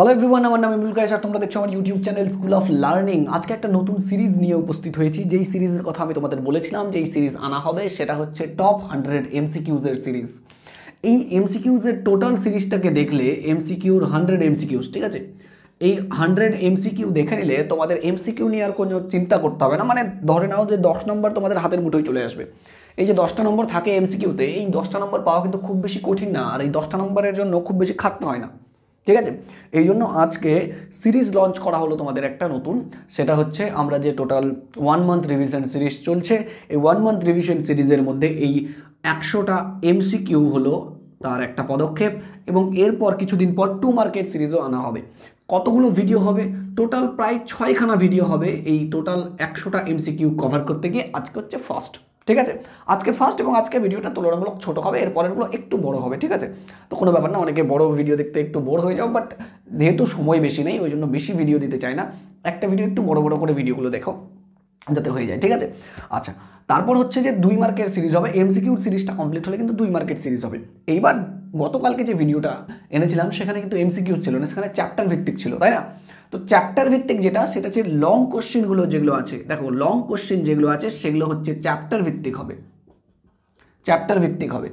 hello everyone আমার নাম ইমুল কাইশ আর তোমরা দেখছো আমার YouTube channel school of learning আজকে একটা নতুন সিরিজ নিয়ে উপস্থিত হয়েছি যেই সিরিজের কথা আমি তোমাদের বলেছিলাম যে এই সিরিজ আনা হবে সেটা হচ্ছে টপ হান্ড্রেড এমসিকিউজের সিরিজ এই এমসিকিউজের টোটাল সিরিজটাকে দেখলে এমসিকিউর হান্ড্রেড এমসিকিউজ ঠিক আছে এই হান্ড্রেড এমসিকিউ দেখে নিলে তোমাদের এমসিকিউ নিয়ে আর কোনো চিন্তা করতে হবে না মানে ধরে নাও যে দশ নম্বর তোমাদের হাতের মুঠোয় চলে আসবে এই যে দশটা নম্বর থাকে এমসিকিউতে এই দশটা নম্বর পাওয়া কিন্তু খুব বেশি কঠিন না আর এই দশটা নম্বরের জন্য খুব বেশি খাটতে হয় না ঠিক আছে এই জন্য আজকে সিরিজ লঞ্চ করা হলো তোমাদের একটা নতুন সেটা হচ্ছে আমরা যে total one month revision series চলছে এই ওয়ান মান্থ রিভিশন সিরিজের মধ্যে এই একশোটা এমসিকিউ হলো তার একটা পদক্ষেপ এবং এরপর কিছুদিন পর টু মার্কেট সিরিজও আনা হবে কতগুলো ভিডিও হবে টোটাল প্রায় ছয়খানা ভিডিও হবে এই টোটাল একশোটা এমসিকিউ কভার করতে গিয়ে আজকে হচ্ছে ফার্স্ট ঠিক আছে আজকে ফার্স্ট এবং আজকে ভিডিওটা তুলনামূলক ছোটো হবে এর পরেরগুলো একটু বড় হবে ঠিক আছে তো কোনো ব্যাপার না অনেকে বড় ভিডিও দেখতে একটু বোর হয়ে যাও বাট যেহেতু সময় বেশি নেই ওই জন্য বেশি ভিডিও দিতে চাই না একটা ভিডিও একটু বড় বড় করে ভিডিওগুলো দেখো যাতে হয়ে যায় ঠিক আছে আচ্ছা তারপর হচ্ছে যে দুই মার্কের সিরিজ হবে এমসিকিউর সিরিজটা কমপ্লিট হলে কিন্তু দুই মার্কের সিরিজ হবে এইবার গতকালকে যে ভিডিওটা এনেছিলাম সেখানে কিন্তু এমসিকিউ ছিল না সেখানে চ্যাপ্টার ভিত্তিক ছিল তাই না তো চ্যাপ্টার ভিত্তিক যেটা সেটা হচ্ছে লং কোশ্চেনগুলো যেগুলো আছে দেখো লং কোশ্চেন যেগুলো আছে সেগুলো হচ্ছে চ্যাপ্টার ভিত্তিক হবে চ্যাপ্টার ভিত্তিক হবে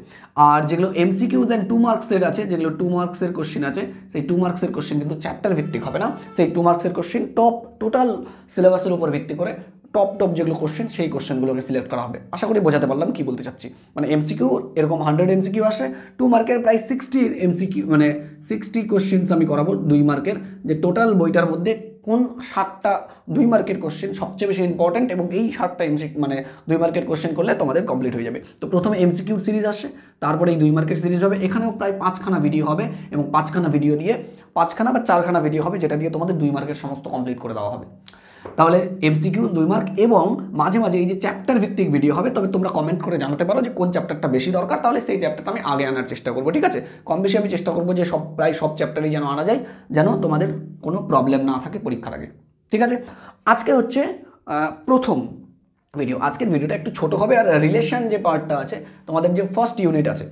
আর যেগুলো এমসিকিউজ অ্যান্ড টু মার্কসের আছে যেগুলো টু মার্কসের কোশ্চেন আছে সেই টু মার্কসের কোশ্চেন কিন্তু চ্যাপ্টার ভিত্তিক হবে না সেই টু মার্কসের কোশ্চেন টপ টোটাল সিলেবাসের উপর ভিত্তি করে টপ টপ যেগুলো কোশ্চেন সেই কোশ্চেনগুলোকে সিলেক্ট করা হবে আশা করি বোঝাতে পারলাম কি বলতে চাচ্ছি মানে এমসিকিউ এরকম হান্ড্রেড এমসিকিউ আসে টু মার্কের প্রায় সিক্সটি এমসিকিউ মানে সিক্সটি কোশ্চেন্স আমি করাবো দুই মার্কের যে টোটাল বইটার মধ্যে কোন সাতটা দুই মার্কের কোশ্চেন সবচেয়ে বেশি ইম্পর্ট্যান্ট এবং এই সাতটা এমসি মানে দুই মার্কের কোশ্চেন করলে তোমাদের কমপ্লিট হয়ে যাবে তো প্রথমে এমসিকিউ সিরিজ আসে তারপরে এই দুই মার্কের সিরিজ হবে এখানেও প্রায় পাঁচখানা ভিডিও হবে এবং পাঁচখানা ভিডিও দিয়ে পাঁচখানা বা চারখানা ভিডিও হবে যেটা দিয়ে তোমাদের দুই মার্কের সমস্ত কমপ্লিট করে দেওয়া হবে তাহলে এমসিকিউ দুই মার্ক এবং মাঝে মাঝে এই যে চ্যাপ্টার ভিত্তিক ভিডিও হবে তবে তোমরা কমেন্ট করে জানাতে পারো যে কোন চ্যাপ্টারটা বেশি দরকার তাহলে সেই চ্যাপ্টারটা আমি আগে আনার চেষ্টা করবো ঠিক আছে কম বেশি আমি চেষ্টা করবো যে সব প্রায় সব চ্যাপ্টারই যেন আনা যায় যেন তোমাদের কোনো প্রবলেম না থাকে পরীক্ষার আগে ঠিক আছে আজকে হচ্ছে প্রথম ভিডিও আজকের ভিডিওটা একটু ছোট হবে আর রিলেশন যে পার্টটা আছে তোমাদের যে ফার্স্ট ইউনিট আছে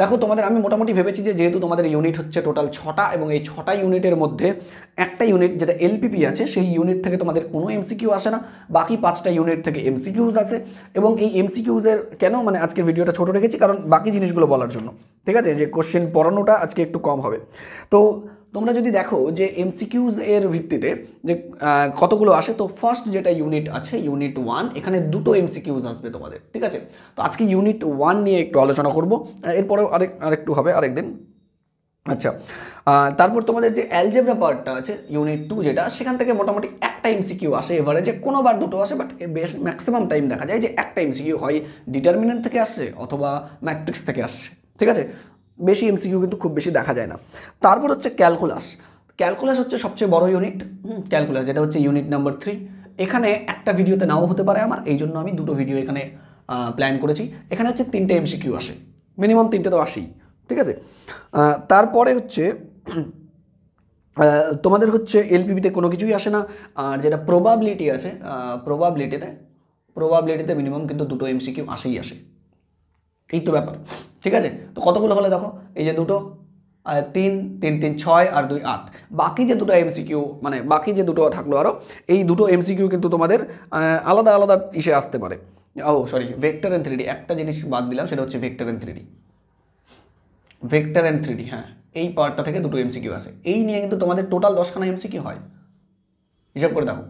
দেখো তোমাদের আমি মোটামুটি ভেবেছি যে যেহেতু তোমাদের ইউনিট হচ্ছে টোটাল ছটা এবং এই ছটা ইউনিটের মধ্যে একটা ইউনিট যেটা এলপিপি আছে সেই ইউনিট থেকে তোমাদের কোনো এমসিকিউ আসে না বাকি পাঁচটা ইউনিট থেকে এমসিকিউজ আছে এবং এই এমসিকিউজের কেন মানে আজকের ভিডিওটা ছোট রেখেছি কারণ বাকি জিনিসগুলো বলার জন্য ঠিক আছে যে কোশ্চেন পড়ানোটা আজকে একটু কম হবে তো তোমরা যদি দেখো যে এমসিকিউজ এর ভিত্তিতে যে কতগুলো আসে তো ফার্স্ট যেটা ইউনিট আছে ইউনিট ওয়ান এখানে দুটো এমসিকিউজ আসবে তোমাদের ঠিক আছে তো আজকে ইউনিট ওয়ান নিয়ে একটু আলোচনা করবো এরপরেও আরেক আরেকটু হবে আরেকদিন আচ্ছা তারপর তোমাদের যে অ্যালজেব্রা পার্টটা আছে ইউনিট টু যেটা সেখান থেকে মোটামুটি একটা সিকিউ আসে এবারে কোনো কোনোবার দুটো আসে বাট বেশ ম্যাক্সিমাম টাইম দেখা যায় যে একটা সিকিউ হয় ডিটারমিনেন্ট থেকে আসছে অথবা ম্যাট্রিক্স থেকে আসছে ঠিক আছে বেশি এমসিকিউ কিন্তু খুব বেশি দেখা যায় না তারপর হচ্ছে ক্যালকুলাস ক্যালকুলাস হচ্ছে সবচেয়ে বড় ইউনিট ক্যালকুলাস যেটা হচ্ছে ইউনিট নাম্বার থ্রি এখানে একটা ভিডিওতে নাও হতে পারে আমার এই জন্য আমি দুটো ভিডিও এখানে প্ল্যান করেছি এখানে হচ্ছে তিনটে এমসিকিউ আসে মিনিমাম তিনটে তো আসেই ঠিক আছে তারপরে হচ্ছে তোমাদের হচ্ছে এলপিপিতে কোনো কিছুই আসে না আর যেটা প্রবাবিলিটি আছে প্রবাবিলিটিতে প্রবাবিলিটিতে মিনিমাম কিন্তু দুটো এমসিকিউ আসেই আসে এই তো ব্যাপার ঠিক আছে তো কতগুলো হলে দেখো এই যে দুটো তিন তিন তিন ছয় আর দুই আট বাকি যে দুটো এমসিকিউ মানে বাকি যে দুটো থাকলো আরও এই দুটো এমসিকিউ কিন্তু তোমাদের আলাদা আলাদা ইসে আসতে পারে ও সরি ভেক্টর এন্ড থ্রিডি একটা জিনিস বাদ দিলাম সেটা হচ্ছে vector and three D vector and three D হ্যাঁ এই পার্টটা থেকে দুটো এমসিকিউ আসে এই নিয়ে কিন্তু তোমাদের টোটাল দশখানা এমসিকিউ হয় হিসাব করে দেখো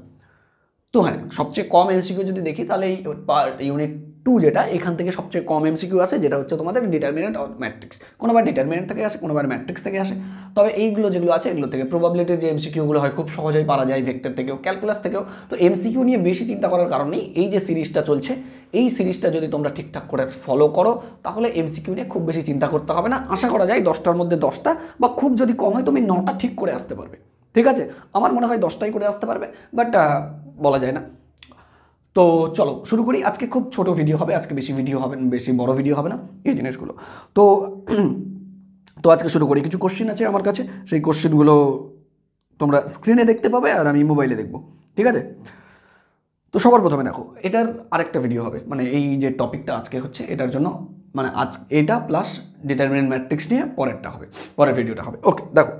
তো হ্যাঁ সবচেয়ে কম এমসিকিউ যদি দেখি তাহলে এই পার্ট ইউনিট টু যেটা এখান থেকে সবচেয়ে কম এমসিকিউ আসে যেটা হচ্ছে তোমাদের ডিটারমিনেন্ট অফ ম্যাট্রিক্স কোনোবার ডিটারমিনেন্ট থেকে আসে কোনোবার ম্যাট্রিক্স থেকে আসে তবে এইগুলো যেগুলো আছে এগুলো থেকে প্রবাবিলিটির যে এমসিকিউগুলো হয় খুব সহজেই পারা যায় ভেক্টর থেকেও ক্যালকুলাস থেকেও তো এমসিকিউ নিয়ে বেশি চিন্তা করার কারণে এই যে সিরিজটা চলছে এই সিরিজটা যদি তোমরা ঠিকঠাক করে ফলো করো তাহলে এমসিকিউ নিয়ে খুব বেশি চিন্তা করতে হবে না আশা করা যায় দশটার মধ্যে দশটা বা খুব যদি কম হয় তুমি নটা ঠিক করে আসতে পারবে ঠিক আছে আমার মনে হয় দশটাই করে আসতে পারবে বাট বলা যায় না তো চলো শুরু করি আজকে খুব ছোট ভিডিও হবে আজকে বেশি ভিডিও হবে বেশি বড় ভিডিও হবে না এই জিনিসগুলো তো তো আজকে শুরু করি কিছু কোশ্চেন আছে আমার কাছে সেই কোশ্চেনগুলো তোমরা স্ক্রিনে দেখতে পাবে আর আমি মোবাইলে দেখব ঠিক আছে তো সবার প্রথমে দেখো এটার আরেকটা ভিডিও হবে মানে এই যে টপিকটা আজকে হচ্ছে এটার জন্য মানে আজ এটা প্লাস ডিটারমিনেন্ট ম্যাট্রিক্স নিয়ে পরেরটা হবে পরের ভিডিওটা হবে ওকে দেখো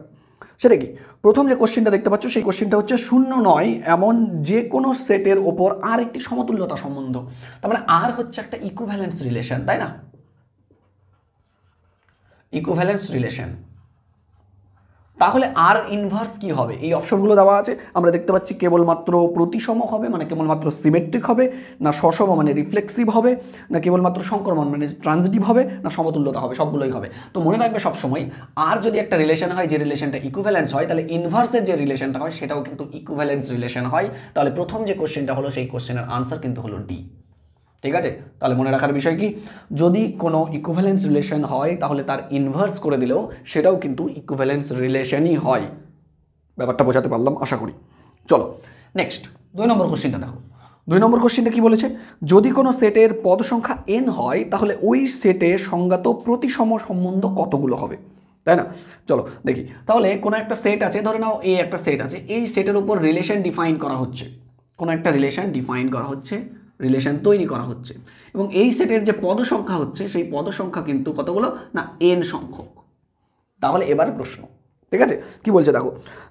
সেটা কি প্রথম যে কোশ্চেনটা দেখতে পাচ্ছ সেই কোশ্চেনটা হচ্ছে শূন্য নয় এমন যে কোনো সেটের ওপর আর একটি সমতুল্যতা সম্বন্ধ তার মানে আর হচ্ছে একটা ইকুভ্যালেন্স রিলেশন তাই না ইকুভ্যালেন্স রিলেশন তাহলে আর ইনভার্স কি হবে এই অপশনগুলো দেওয়া আছে আমরা দেখতে পাচ্ছি কেবলমাত্র প্রতিসম হবে মানে কেবলমাত্র সিমেট্রিক হবে না সসম মানে রিফ্লেক্সিভ হবে না কেবলমাত্র সংক্রমণ মানে ট্রানজিটিভ হবে না সমতুল্যতা হবে সবগুলোই হবে তো মনে রাখবে সবসময় আর যদি একটা রিলেশন হয় যে রিলেশনটা ইকুভ্যালেন্স হয় তাহলে ইনভার্সের যে রিলেশনটা হয় সেটাও কিন্তু ইকুভ্যালেন্স রিলেশন হয় তাহলে প্রথম যে কোশ্চেনটা হলো সেই কোশ্চেনের আনসার কিন্তু হলো ডি ঠিক আছে তাহলে মনে রাখার বিষয় কি যদি কোনো ইকুভ্যালেন্স রিলেশন হয় তাহলে তার ইনভার্স করে দিলেও সেটাও কিন্তু ইকুভ্যালেন্স রিলেশনই হয় ব্যাপারটা বোঝাতে পারলাম আশা করি চলো নেক্সট দুই নম্বর কোশ্চিনটা দেখো দুই নম্বর কোশ্চিনটা কী বলেছে যদি কোনো সেটের পদ সংখ্যা এন হয় তাহলে ওই সেটে সংজ্ঞাত প্রতিসম সম্বন্ধ কতগুলো হবে তাই না চলো দেখি তাহলে কোনো একটা সেট আছে ধরে নাও এই একটা সেট আছে এই সেটের উপর রিলেশন ডিফাইন করা হচ্ছে কোনো একটা রিলেশন ডিফাইন করা হচ্ছে রিলেশন তৈরি করা হচ্ছে এবং এই সেটের যে পদ সংখ্যা হচ্ছে সেই পদ সংখ্যা কিন্তু কতগুলো না এন সংখ্যক তাহলে এবার প্রশ্ন ঠিক আছে কি বলছে দেখো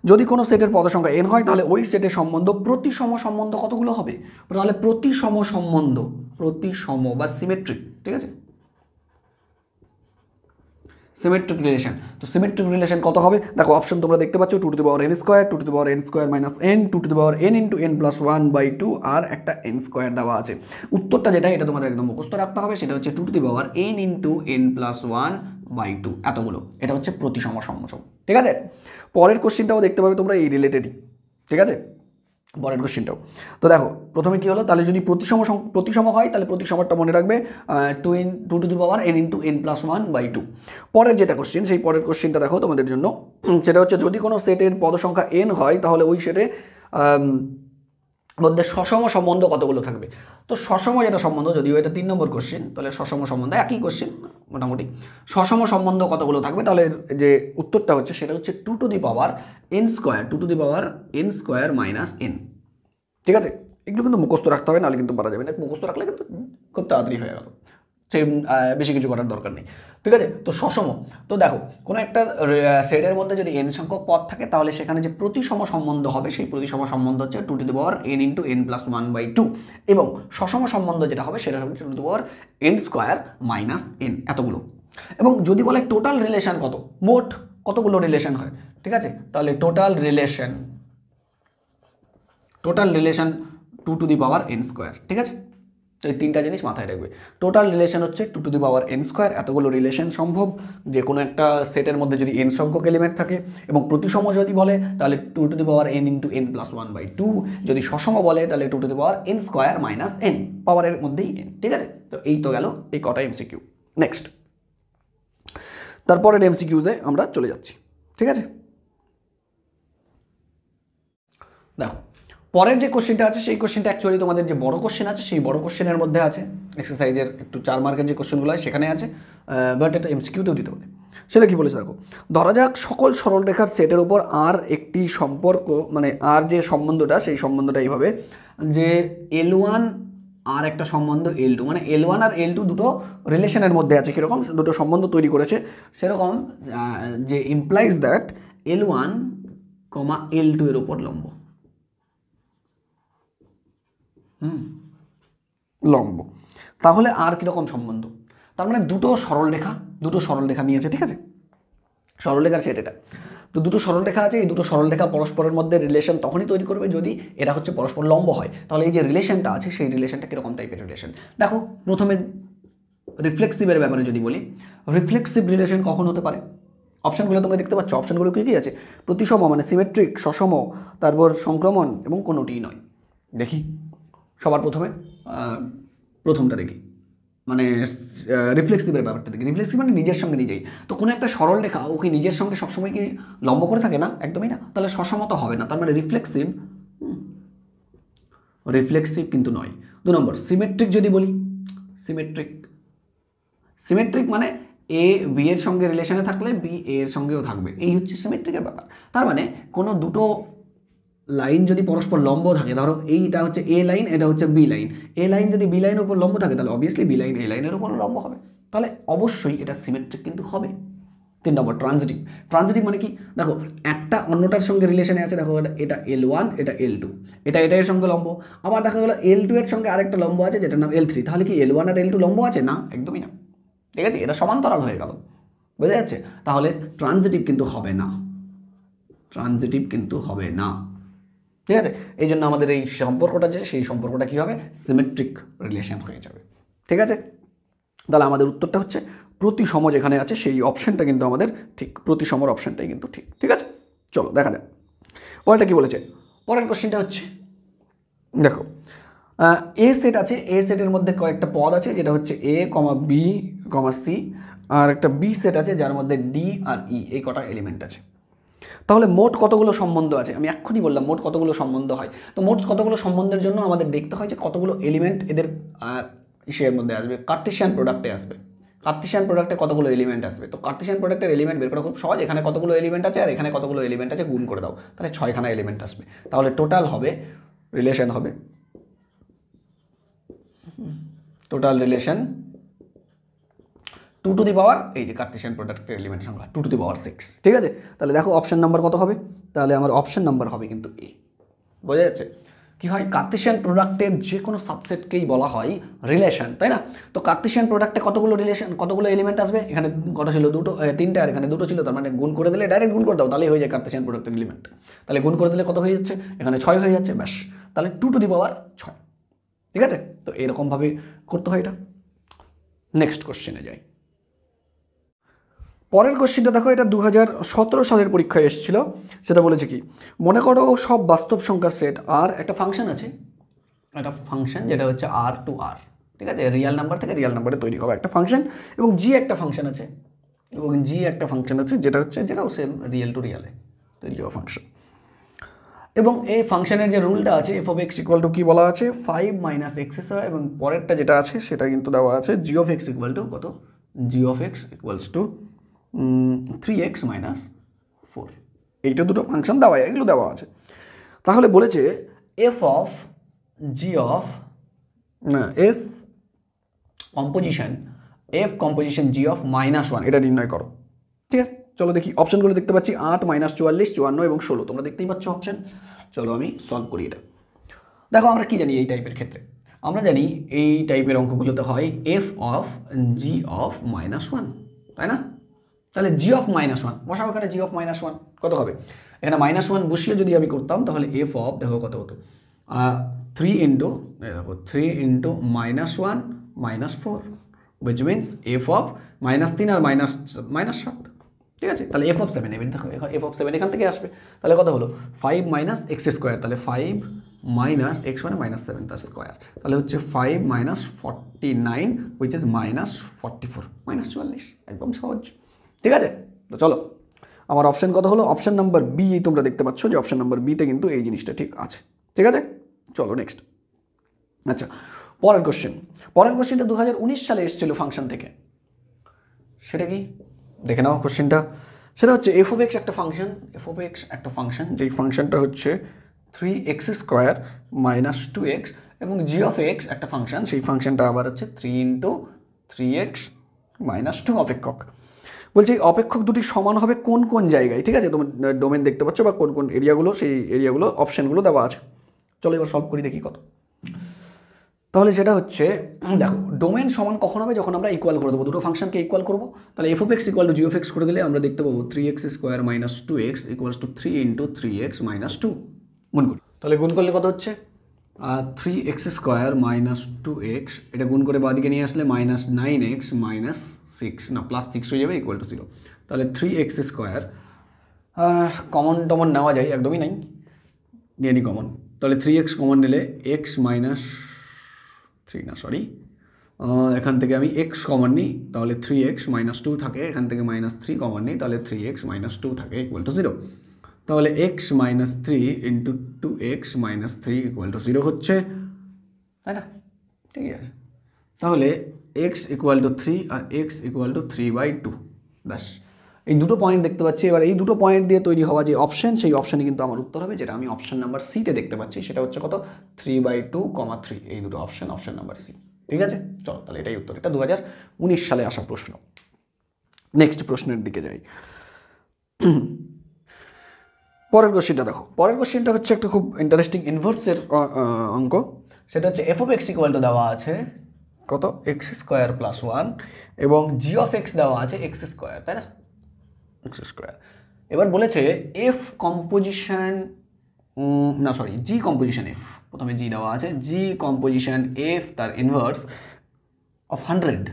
যদি কোনো সেটের পদ সংখ্যা এন হয় তাহলে ওই সেটের সম্বন্ধ প্রতিসম সম্বন্ধ কতগুলো হবে তাহলে প্রতিসম সম্বন্ধ প্রতিসম বা সিমেট্রিক ঠিক আছে সিমেট্রিক রিলেশন তো সিমেট্রিক রিলেশন কত হবে দেখো অপশন তোমরা দেখতে পাচ্ছ two to the power N square two to the power N square minus N two to the power N into N plus one by two আর একটা এন স্কোয়ার দেওয়া আছে উত্তরটা যেটা এটা তোমাদের একদম মুখস্থ রাখতে হবে সেটা হচ্ছে two to the power N into N plus one by two এতগুলো এটা হচ্ছে প্রতিসম সমসম ঠিক আছে পরের কোশ্চিনটাও দেখতে পাবে তোমরা এই রিলেটেডই ঠিক আছে বরের কোশ্চেনটাও তো দেখো প্রথমে কী হলো তাহলে যদি প্রতিসম প্রতিসম হয় তাহলে প্রতিসমটা মনে রাখবে two in into two the power N into N plus one by two পরের যেটা কোশ্চেন সেই পরের কোশ্চেনটা দেখো তোমাদের জন্য সেটা হচ্ছে যদি কোনো সেটের পদসংখ্যা এন হয় তাহলে ওই সেটে মধ্যে সসম সম্বন্ধ কতগুলো থাকবে তো সসম যেটা সম্বন্ধ যদিও এটা তিন নম্বর কোশ্চেন তাহলে সসম সম্বন্ধে একই কোশ্চেন মোটামুটি সসম সম্বন্ধ কতগুলো থাকবে তাহলে যে উত্তরটা হচ্ছে সেটা হচ্ছে two to the power N square two to the power N square minus N ঠিক আছে এগুলো কিন্তু মুখস্থ রাখতে হবে নাহলে কিন্তু পারা যাবে না মুখস্থ রাখলে কিন্তু খুব তাড়াতাড়ি হয়ে গেল সে বেশি কিছু করার দরকার নেই ঠিক আছে তো সসম তো দেখো কোনো একটা সেটের মধ্যে যদি এন সংখ্যক পদ থাকে তাহলে সেখানে যে প্রতিসম সম্বন্ধ হবে সেই প্রতিসম সম্বন্ধ হচ্ছে two to the power N into N plus one by two এবং সসম সম্বন্ধ যেটা হবে সেটা হবে two to the power N square minus N এতগুলো এবং যদি বলে টোটাল রিলেশন কত মোট কতগুলো রিলেশন হয় ঠিক আছে তাহলে total relation total relation two to the power N square ঠিক আছে তো এই তিনটা জিনিস মাথায় রাখবে টোটাল রিলেশন হচ্ছে two to the power N square এতগুলো রিলেশন সম্ভব যে কোনো একটা সেটের মধ্যে যদি এন সংখ্যক এলিমেন্ট থাকে এবং প্রতিসম যদি বলে তাহলে two to the power N into N plus one by two যদি সসম বলে তাহলে two to the power N square minus N পাওয়ারের মধ্যেই এন ঠিক আছে তো এই তো গেল এই কটা এমসিকিউ নেক্সট তারপরের এমসিকিউজে আমরা চলে যাচ্ছি ঠিক আছে দেখো পরের যে কোশ্চেনটা আছে সেই কোশ্চেনটা অ্যাকচুয়ালি তোমাদের যে বড় কোশ্চেন আছে সেই বড় কোশ্চেনের মধ্যে আছে এক্সারসাইজের একটু চার মার্কের যে কোশ্চেনগুলো হয় সেখানে আছে বাট এটা এমসিকিউটেও দিতে পারে সেটা কি বলেছে দেখো ধরা যাক সকল সরল রেখার সেটের উপর আর একটি সম্পর্ক মানে আর যে সম্বন্ধটা সেই সম্বন্ধটা এইভাবে যে এল ওয়ান আর একটা সম্বন্ধ এল টু মানে এল ওয়ান আর এল টু দুটো রিলেশনের মধ্যে আছে কীরকম দুটো সম্বন্ধ তৈরি করেছে সেরকম যে implies that L one comma L two এর উপর লম্ব হুম লম্ব তাহলে আর কীরকম সম্বন্ধ তার মানে দুটো সরলরেখা দুটো সরলরেখা নিয়েছে ঠিক আছে সরলরেখার সেট এটা তো দুটো সরলরেখা আছে এই দুটো সরলরেখা পরস্পরের মধ্যে রিলেশন তখনই তৈরি করবে যদি এরা হচ্ছে পরস্পর লম্ব হয় তাহলে এই যে রিলেশনটা আছে সেই রিলেশনটা কীরকম টাইপের রিলেশন দেখো প্রথমে রিফ্লেক্সিভের ব্যাপারে যদি বলি রিফ্লেক্সিভ রিলেশন কখন হতে পারে অপশানগুলো তোমরা দেখতে পাচ্ছ অপশানগুলো কী কী আছে প্রতিসম মানে সিমেট্রিক সসম তারপর সংক্রমণ এবং কোনোটিই নয় দেখি সবার প্রথমে প্রথমটা দেখি মানে রিফ্লেক্সিভের ব্যাপারটা দেখি রিফ্লেক্সিভ মানে নিজের সঙ্গে নিজেই তো কোনো একটা সরল রেখা ওকে নিজের সঙ্গে সবসময় কি লম্ব করে থাকে না একদমই না তাহলে সসমত হবে না তার মানে রিফ্লেক্সিভ রিফ্লেক্সিভ কিন্তু নয় দু নম্বর সিমেট্রিক যদি বলি সিমেট্রিক সিমেট্রিক মানে এ বি এর সঙ্গে রিলেশনে থাকলে বি এর সঙ্গেও থাকবে এই হচ্ছে সিমেট্রিকের ব্যাপার তার মানে কোনো দুটো লাইন যদি পরস্পর লম্ব থাকে ধরো এইটা হচ্ছে এ লাইন এটা হচ্ছে বি লাইন এ লাইন যদি বি লাইনের উপর লম্ব থাকে তাহলে অবভিয়াসলি বি লাইন এ লাইনের উপর লম্ব হবে তাহলে অবশ্যই এটা সিমেট্রিক কিন্তু হবে তিন নম্বর ট্রানজিটিভ ট্রানজিটিভ মানে কি দেখো একটা অন্যটার সঙ্গে রিলেশনে আছে দেখো এটা এল ওয়ান এটা এল টু এটা এটার সঙ্গে লম্ব আবার দেখা গেলো এল টু এর সঙ্গে আরেকটা লম্ব আছে যেটার নাম এল থ্রি তাহলে কি এল ওয়ান আর এল টু লম্ব আছে না একদমই না ঠিক আছে এটা সমান্তরাল হয়ে গেল বোঝা যাচ্ছে তাহলে ট্রানজিটিভ কিন্তু হবে না ট্রানজিটিভ কিন্তু হবে না ঠিক আছে এই জন্য আমাদের এই সম্পর্কটা যে সেই সম্পর্কটা কী হবে সিমেট্রিক রিলেশন হয়ে যাবে ঠিক আছে তাহলে আমাদের উত্তরটা হচ্ছে প্রতি সম যেখানে আছে সেই অপশানটা কিন্তু আমাদের ঠিক প্রতি সমর অপশানটাই কিন্তু ঠিক ঠিক আছে চলো দেখা যাক পরেরটা কী বলেছে পরের কোশ্চেনটা হচ্ছে দেখো এ সেট আছে এ সেটের মধ্যে কয়েকটা পদ আছে যেটা হচ্ছে এ কমা বি কমা সি আর একটা বি সেট আছে যার মধ্যে ডি আর ই e, এই কটা এলিমেন্ট আছে তাহলে মোট কতগুলো সম্বন্ধ আছে আমি এক্ষুনি বললাম মোট কতগুলো সম্বন্ধ হয় তো মোট কতগুলো সম্বন্ধের জন্য আমাদের দেখতে হয় যে কতগুলো এলিমেন্ট এদের ইসের মধ্যে আসবে কার্টেশিয়ান প্রোডাক্টে আসবে কার্তিশিয়ান প্রোডাক্টে কতগুলো এলিমেন্ট আসবে তো কার্তিশিয়ান প্রোডাক্টের এলিমেন্ট বের করা খুব সহজ এখানে কতগুলো এলিমেন্ট আছে আর এখানে কতগুলো এলিমেন্ট আছে গুণ করে দাও তাহলে ছয়খানা এলিমেন্ট আসবে তাহলে টোটাল হবে রিলেশন হবে total relation two to the power এই যে কার্তিসিয়ান প্রোডাক্টের এলিমেন্ট সংখ্যা two to the power six ঠিক আছে তাহলে দেখো অপশান নাম্বার কত হবে তাহলে আমার অপশান নাম্বার হবে কিন্তু এ বোঝা যাচ্ছে কি হয় কার্তিসিয়ান প্রোডাক্টের যে কোনো সাবসেটকেই বলা হয় রিলেশন তাই না তো কার্তিসিয়ান প্রোডাক্টে কতগুলো রিলেশন কতগুলো এলিমেন্ট আসবে এখানে কত ছিল দুটো তিনটে আর এখানে দুটো ছিল তার মানে গুণ করে দিলে ডাইরেক্ট গুণ করে দাও তাহলেই হয়ে যায় কার্তিসিয়ান প্রোডাক্টের এলিমেন্ট তাহলে গুণ করে দিলে কত হয়ে যাচ্ছে এখানে ছয় হয়ে যাচ্ছে ব্যাস তাহলে টু টু দি পাওয়ার ছয় ঠিক আছে তো এরকমভাবে করতে হয় এটা নেক্সট কোশ্চেনে যাই পরের কোশ্চিনটা দেখো এটা দু সালের পরীক্ষায় এসেছিল সেটা বলেছে কি মনে করো সব বাস্তব সংখ্যার সেট আর একটা ফাংশন আছে একটা ফাংশন যেটা হচ্ছে আর টু আর ঠিক আছে রিয়াল নাম্বার থেকে রিয়াল নাম্বারে তৈরি হবে একটা ফাংশন এবং জি একটা ফাংশন আছে এবং জি একটা ফাংশন আছে যেটা হচ্ছে যেটাও সেম রিয়েল টু রিয়ালে তৈরি হওয়া ফাংশন এবং এই ফাংশনের যে রুলটা আছে F of X equal to কী বলা আছে ফাইভ মাইনাস এক্স স্কোয়ার এবং পরেরটা যেটা আছে সেটা কিন্তু দেওয়া আছে G of X equal to কত G of X equals to three X minus four এইটা দুটো ফাংশন দেওয়া এগুলো দেওয়া আছে তাহলে বলেছে F of G of F composition F composition G of minus one এটা নির্ণয় করো ঠিক আছে চলো দেখি অপশানগুলো দেখতে পাচ্ছি আট মাইনাস চুয়াল্লিশ চুয়ান্ন এবং ষোলো তোমরা দেখতেই পাচ্ছ অপশান চলো আমি সলভ করি এটা দেখো আমরা কি জানি এই টাইপের ক্ষেত্রে আমরা জানি এই টাইপের অঙ্কগুলোতে হয় F of G of minus one তাই না তাহলে জি অফ মাইনাস ওয়ান বসাবো এখানে জি অফ মাইনাস ওয়ান কত হবে এখানে মাইনাস ওয়ান বসিয়ে যদি আমি করতাম তাহলে এফ অফ দেখো কত হতো থ্রি ইন্টু দেখো three into minus one minus four which means F of minus তিন আর মাইনাস মাইনাস সাত ঠিক আছে তাহলে এফ অফ সেভেন এভেন দেখো এখন এফ অফ সেভেন এখান থেকে আসবে তাহলে কত হলো ফাইভ মাইনাস এক্স স্কোয়ার তাহলে ফাইভ মাইনাস এক্স মানে মাইনাস সেভেন তার স্কোয়ার তাহলে হচ্ছে five minus forty nine which is minus forty four minus চুয়াল্লিশ একদম সহজ ঠিক আছে তো চলো আমার অপশান কথা হলো অপশান নাম্বার বি তোমরা দেখতে পাচ্ছ যে অপশান নাম্বার বিতে কিন্তু এই জিনিসটা ঠিক আছে ঠিক আছে চলো নেক্সট আচ্ছা পরের কোশ্চেন পরের কোশ্চেনটা দু সালে এসেছিল ফাংশন থেকে সেটা কি দেখে নাও কোশ্চেনটা সেটা হচ্ছে এফ এক্স একটা ফাংশন এফ এক্স একটা ফাংশন যেই ফাংশনটা হচ্ছে three X square minus two X এবং জি অফ এক্স একটা ফাংশন সেই ফাংশনটা আবার হচ্ছে three into three X minus two অপেক্ষক বলছে এই অপেক্ষক দুটি সমান হবে কোন কোন জায়গায় ঠিক আছে তোমার ডোমেন দেখতে পাচ্ছ বা কোন কোন এরিয়াগুলো সেই এরিয়াগুলো অপশানগুলো দেওয়া আছে চলো এবার সলভ করি দেখি কত তাহলে সেটা হচ্ছে দেখো ডোমেন সমান কখন হবে যখন আমরা ইকুয়াল করে দেবো দুটো ফাংশনকে ইকুয়াল করবো তাহলে F of X equal to G X করে দিলে আমরা দেখতে পাবো three X square minus two X equals to three into three X minus two গুণ করি তাহলে গুণ করলে কত হচ্ছে three X square minus two X এটা গুণ করে বাদিকে নিয়ে আসলে minus nine X minus six না প্লাস সিক্স হয়ে যাবে ইকুয়াল টু জিরো তাহলে থ্রি এক্স স্কোয়ার কমন টমন নেওয়া যায় একদমই নাই নিয়ে নি কমন তাহলে থ্রি এক্স কমন নিলে এক্স মাইনাস থ্রি না সরি এখান থেকে আমি এক্স কমন নিই তাহলে থ্রি এক্স মাইনাস টু থাকে এখান থেকে মাইনাস থ্রি কমন নিই তাহলে থ্রি এক্স মাইনাস টু থাকে ইকুয়াল টু জিরো তাহলে X minus three into two X minus three equal to zero হচ্ছে তাই না ঠিকই আছে তাহলে এক্স ইকুয়াল টু থ্রি আর X equal to three by two ব্যাস এই দুটো পয়েন্ট দেখতে পাচ্ছি এবার এই দুটো পয়েন্ট দিয়ে তৈরি হওয়া যে অপশন সেই অপশানে কিন্তু আমার উত্তর হবে যেটা আমি অপশন নাম্বার সিতে দেখতে পাচ্ছি সেটা হচ্ছে কত three by two comma three এই দুটো অপশন অপশন নাম্বার সি ঠিক আছে চলো তাহলে এটাই উত্তর এটা দু হাজার সালে আসা প্রশ্ন নেক্সট প্রশ্নের দিকে যাই পরের কোশ্চেনটা দেখো পরের কোশ্চেনটা হচ্ছে একটা খুব ইন্টারেস্টিং ইনভার্সের অঙ্ক সেটা হচ্ছে F of X equal to দেওয়া আছে কত এক্স স্কোয়ার প্লাস ওয়ান এবং জি অফ এক্স দেওয়া আছে এক্স স্কোয়ার তাই না এক্স স্কোয়ার এবার বলেছে এফ কম্পোজিশন না সরি জি কম্পোজিশন এফ প্রথমে জি দেওয়া আছে জি কম্পোজিশন এফ তার ইনভার্স অফ হান্ড্রেড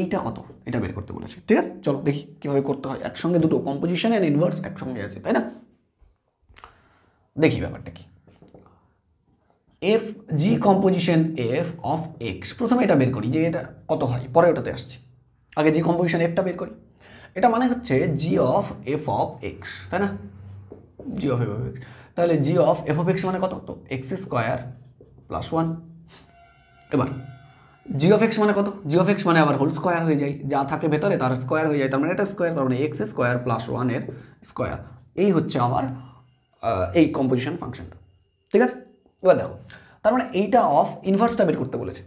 এইটা কত এটা বের করতে বলেছে ঠিক আছে চলো দেখি কীভাবে করতে হয় একসঙ্গে দুটো কম্পোজিশন অ্যান্ড ইনভার্স একসঙ্গে আছে তাই না দেখি ব্যাপারটা কি F G composition F of X প্রথমে এটা বের করি যে এটা কত হয় পরে ওটাতে আসছি আগে জি কম্পোজিশন এফটা বের করি এটা মানে হচ্ছে g of f of x তাই না g of f of x তাহলে g of f of x মানে কত তো এক্স স্কোয়ার প্লাস ওয়ান এবার জি অফ এক্স মানে কত জি অফ এক্স মানে আবার হোল স্কোয়ার হয়ে যায় যা থাকে ভেতরে তার স্কোয়ার হয়ে যায় তার মানে এটা স্কোয়ার তার মানে এক্স স্কোয়ার প্লাস ওয়ানের স্কোয়ার এই হচ্ছে আমার এই কম্পোজিশন ফাংশনটা ঠিক আছে এবার দেখো তার মানে এইটা অফ ইনভার্সটা বের করতে বলেছে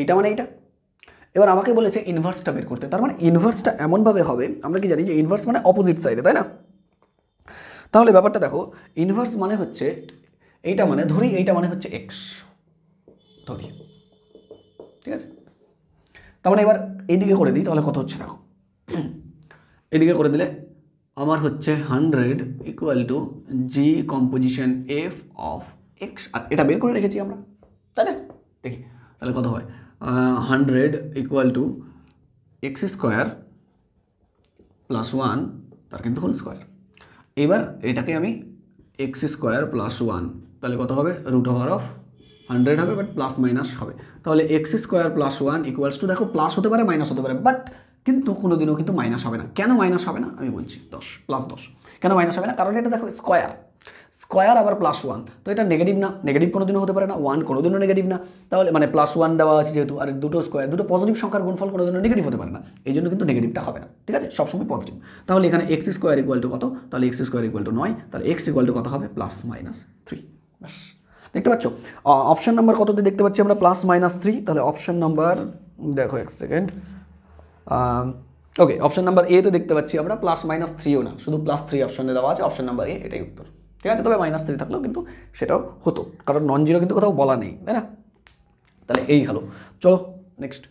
এইটা মানে এইটা এবার আমাকে বলেছে ইনভার্সটা বের করতে তার মানে ইনভার্সটা এমনভাবে হবে আমরা কি জানি যে ইনভার্স মানে অপোজিট সাইডে তাই না তাহলে ব্যাপারটা দেখো ইনভার্স মানে হচ্ছে এইটা মানে ধরি এইটা মানে হচ্ছে এক্স ধরি ঠিক আছে তার মানে এবার এইদিকে করে দিই তাহলে কত হচ্ছে দেখো এদিকে করে দিলে আমার হচ্ছে hundred equal to g composition F of x আর এটা বের করে রেখেছি আমরা তাই না দেখি তাহলে কত হয় hundred equal to x square plus one তার কিন্তু হোল স্কোয়ার এবার এটাকে আমি এক্স স্কোয়ার প্লাস ওয়ান তাহলে কত হবে রুট ওভার অফ হান্ড্রেড হবে বাট প্লাস মাইনাস হবে তাহলে x square plus one equals to দেখো প্লাস হতে পারে মাইনাস হতে পারে বাট কিন্তু কোনো দিনও কিন্তু মাইনাস হবে না কেন মাইনাস হবে না আমি বলছি দশ প্লাস দশ কেন মাইনাস হবে না কারণ এটা দেখো স্কোয়ার স্কোয়ার আবার প্লাস ওয়ান তো এটা নেগেটিভ না নেগেটিভ কোনো দিনও হতে পারে না ওয়ান কোনো দিনও নেগেটিভ না তাহলে মানে প্লাস ওয়ান দেওয়া আছে যেহেতু আর দুটো স্কোয়ার দুটো পজিটিভ সংখ্যার গুণফল কোনো দিনও নেগেটিভ হতে পারে না এই জন্য কিন্তু নেগেটিভটা হবে না ঠিক আছে সবসময় পজিটিভ তাহলে এখানে এক্স স্কোয়ার ইকুয়াল টু কত তাহলে এক্স স্কোয়ার ইকুয়াল টু নয় তাহলে এক্স ইকুয়াল টু কত হবে প্লাস মাইনাস থ্রি ব্যাস দেখতে পাচ্ছ অপশান নাম্বার দিয়ে দেখতে পাচ্ছি আমরা প্লাস মাইনাস থ্রি তাহলে অপশান নাম্বার দেখো এক সেকেন্ড ওকে অপশান নাম্বার তো দেখতে পাচ্ছি আমরা প্লাস মাইনাস থ্রিও না শুধু প্লাস থ্রি অপশানে দেওয়া আছে অপশান নাম্বার এ এটাই উত্তর ঠিক আছে তবে মাইনাস থ্রি থাকলেও কিন্তু সেটাও হতো কারণ নন জিরো কিন্তু কোথাও বলা নেই তাই না তাহলে এই হলো চলো নেক্সট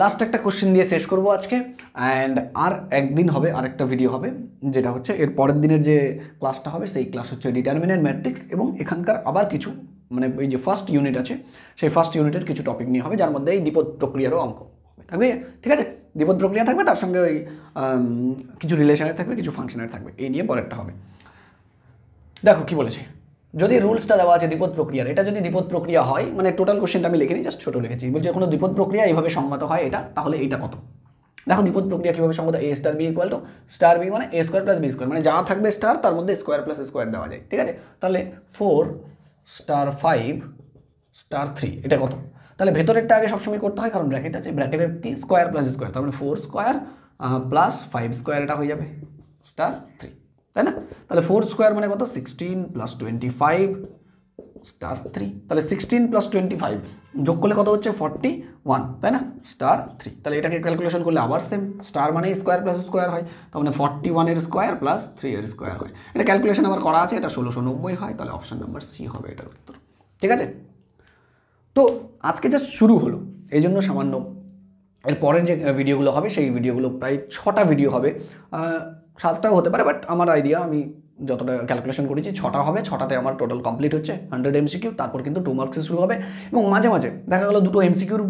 লাস্ট একটা কোশ্চেন দিয়ে শেষ করব আজকে অ্যান্ড আর একদিন হবে আর একটা ভিডিও হবে যেটা হচ্ছে এর পরের দিনের যে ক্লাসটা হবে সেই ক্লাস হচ্ছে ডিটারমিনেন্ট ম্যাট্রিক্স এবং এখানকার আবার কিছু মানে এই যে ফার্স্ট ইউনিট আছে সেই ফার্স্ট ইউনিটের কিছু টপিক নিয়ে হবে যার মধ্যে এই দ্বিপদ প্রক্রিয়ারও অঙ্ক থাকবে ঠিক আছে দ্বিপদ প্রক্রিয়া থাকবে তার সঙ্গে ওই কিছু রিলেশনের থাকবে কিছু ফাংশনের থাকবে এই নিয়ে পরেরটা হবে দেখো কি বলেছে যদি রুলসটা দেওয়া আছে দ্বিপদ প্রক্রিয়ার এটা যদি দ্বিপদ প্রক্রিয়া হয় মানে টোটাল কোশ্চেনটা আমি লিখে নিই জাস্ট ছোটো লিখেছি বলছে কোনো দ্বিপদ প্রক্রিয়া এইভাবে সংগত হয় এটা তাহলে এইটা কত দেখো দ্বিপদ প্রক্রিয়া কীভাবে সংগত a star b equal to star b মানে a square plus b square মানে যা থাকবে স্টার তার মধ্যে স্কোয়ার প্লাস স্কোয়ার দেওয়া যায় ঠিক আছে তাহলে four star five star three এটা কত তাহলে ভেতরেরটা আগে সবসময় করতে হয় কারণ ব্র্যাকেট আছে ব্র্যাকেটের কি স্কোয়ার প্লাস স্কোয়ার তার মানে four square plus five square এটা হয়ে যাবে স্টার থ্রি তাই না তাহলে ফোর স্কোয়ার মানে কত sixteen plus twenty five star three তাহলে সিক্সটিন প্লাস টোয়েন্টি ফাইভ যোগ করলে কত হচ্ছে ফর্টি ওয়ান তাই না স্টার থ্রি তাহলে এটাকে ক্যালকুলেশন করলে আবার সেম স্টার মানে স্কোয়ার প্লাস স্কোয়ার হয় তার মানে ফর্টি ওয়ানের স্কোয়ার প্লাস থ্রি এর স্কোয়ার হয় এটা ক্যালকুলেশন আমার করা আছে এটা ষোলোশো নব্বই হয় তাহলে অপশান নাম্বার সি হবে এটার উত্তর ঠিক আছে তো আজকে জাস্ট শুরু হলো এই জন্য সামান্য এর পরের যে ভিডিওগুলো হবে সেই ভিডিওগুলো প্রায় ছটা ভিডিও হবে সাতটাও হতে পারে বাট আমার আইডিয়া আমি যতটা ক্যালকুলেশন করেছি ছটা হবে ছটাতে আমার টোটাল কমপ্লিট হচ্ছে হান্ড্রেড এমসিকিউ তারপর কিন্তু টু মার্কসে শুরু হবে এবং মাঝে মাঝে দেখা গেলো দুটো এমসিকিউর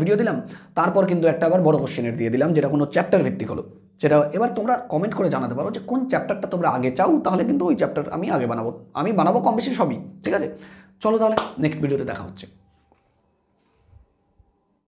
ভিডিও দিলাম তারপর কিন্তু একটা আবার বড় কোশ্চেনের দিয়ে দিলাম যেটা কোনো চ্যাপ্টার ভিত্তিক হলো সেটা এবার তোমরা কমেন্ট করে জানাতে পারো যে কোন চ্যাপ্টারটা তোমরা আগে চাও তাহলে কিন্তু ওই চ্যাপ্টার আমি আগে বানাবো আমি বানাবো কম বেশি সবই ঠিক আছে চলো তাহলে নেক্সট ভিডিওতে দেখা হচ্ছে